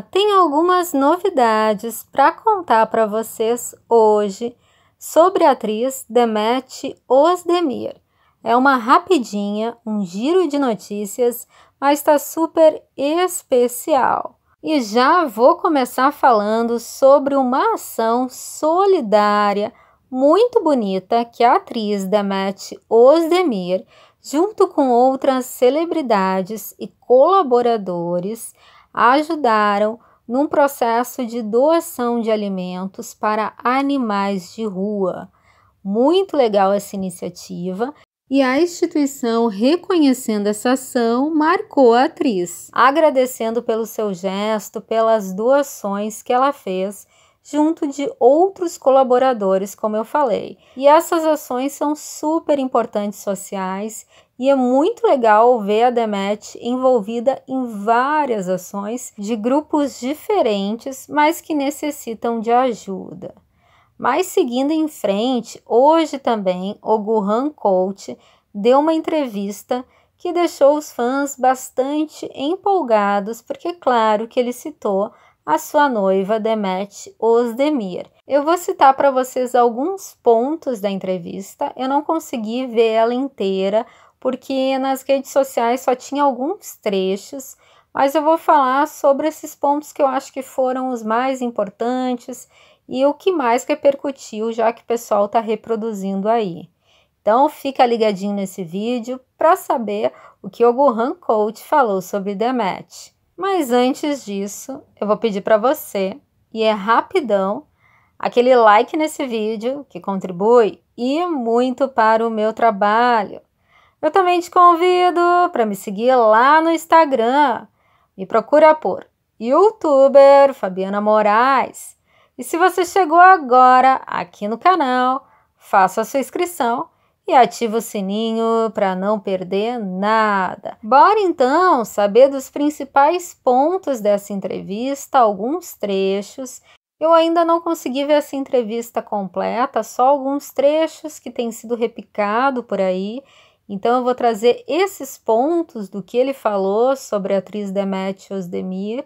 tem algumas novidades para contar para vocês hoje sobre a atriz Demet Osdemir. É uma rapidinha, um giro de notícias, mas está super especial. E já vou começar falando sobre uma ação solidária muito bonita que a atriz Demet Osdemir, junto com outras celebridades e colaboradores, ajudaram num processo de doação de alimentos para animais de rua. Muito legal essa iniciativa e a instituição, reconhecendo essa ação, marcou a atriz, agradecendo pelo seu gesto, pelas doações que ela fez junto de outros colaboradores, como eu falei. E essas ações são super importantes sociais e é muito legal ver a Demet envolvida em várias ações de grupos diferentes, mas que necessitam de ajuda. Mas seguindo em frente, hoje também o Gurhan Coach deu uma entrevista que deixou os fãs bastante empolgados, porque claro que ele citou a sua noiva Demet Ozdemir. Eu vou citar para vocês alguns pontos da entrevista. Eu não consegui ver ela inteira porque nas redes sociais só tinha alguns trechos, mas eu vou falar sobre esses pontos que eu acho que foram os mais importantes e o que mais repercutiu, já que o pessoal está reproduzindo aí. Então fica ligadinho nesse vídeo para saber o que o Gohan Coach falou sobre Demet. Mas antes disso, eu vou pedir para você, e é rapidão, aquele like nesse vídeo que contribui e muito para o meu trabalho. Eu também te convido para me seguir lá no Instagram. Me procura por youtuber Fabiana Moraes. E se você chegou agora aqui no canal, faça a sua inscrição e ativa o sininho para não perder nada. Bora então saber dos principais pontos dessa entrevista, alguns trechos. Eu ainda não consegui ver essa entrevista completa, só alguns trechos que têm sido repicado por aí. Então eu vou trazer esses pontos do que ele falou sobre a atriz Demet Demir,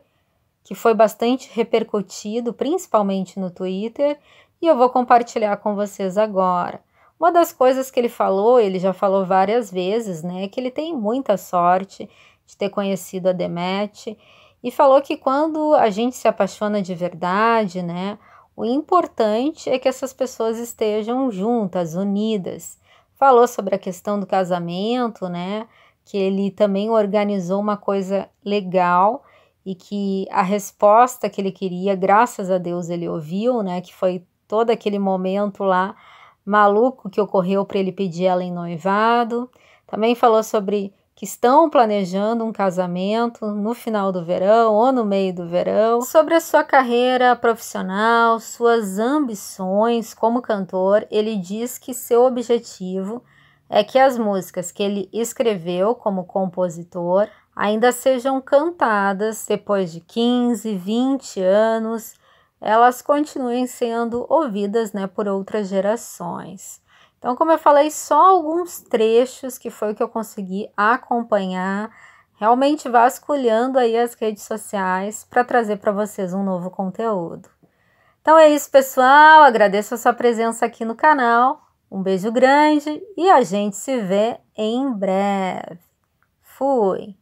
que foi bastante repercutido, principalmente no Twitter, e eu vou compartilhar com vocês agora. Uma das coisas que ele falou, ele já falou várias vezes, né, é que ele tem muita sorte de ter conhecido a Demet e falou que quando a gente se apaixona de verdade, né, o importante é que essas pessoas estejam juntas, unidas. Falou sobre a questão do casamento, né, que ele também organizou uma coisa legal e que a resposta que ele queria, graças a Deus, ele ouviu, né, que foi todo aquele momento lá maluco que ocorreu para ele pedir ela em noivado. Também falou sobre que estão planejando um casamento no final do verão ou no meio do verão, sobre a sua carreira profissional, suas ambições como cantor. Ele diz que seu objetivo é que as músicas que ele escreveu como compositor ainda sejam cantadas depois de 15, 20 anos elas continuem sendo ouvidas né, por outras gerações. Então, como eu falei, só alguns trechos que foi o que eu consegui acompanhar, realmente vasculhando aí as redes sociais para trazer para vocês um novo conteúdo. Então é isso, pessoal. Agradeço a sua presença aqui no canal. Um beijo grande e a gente se vê em breve. Fui!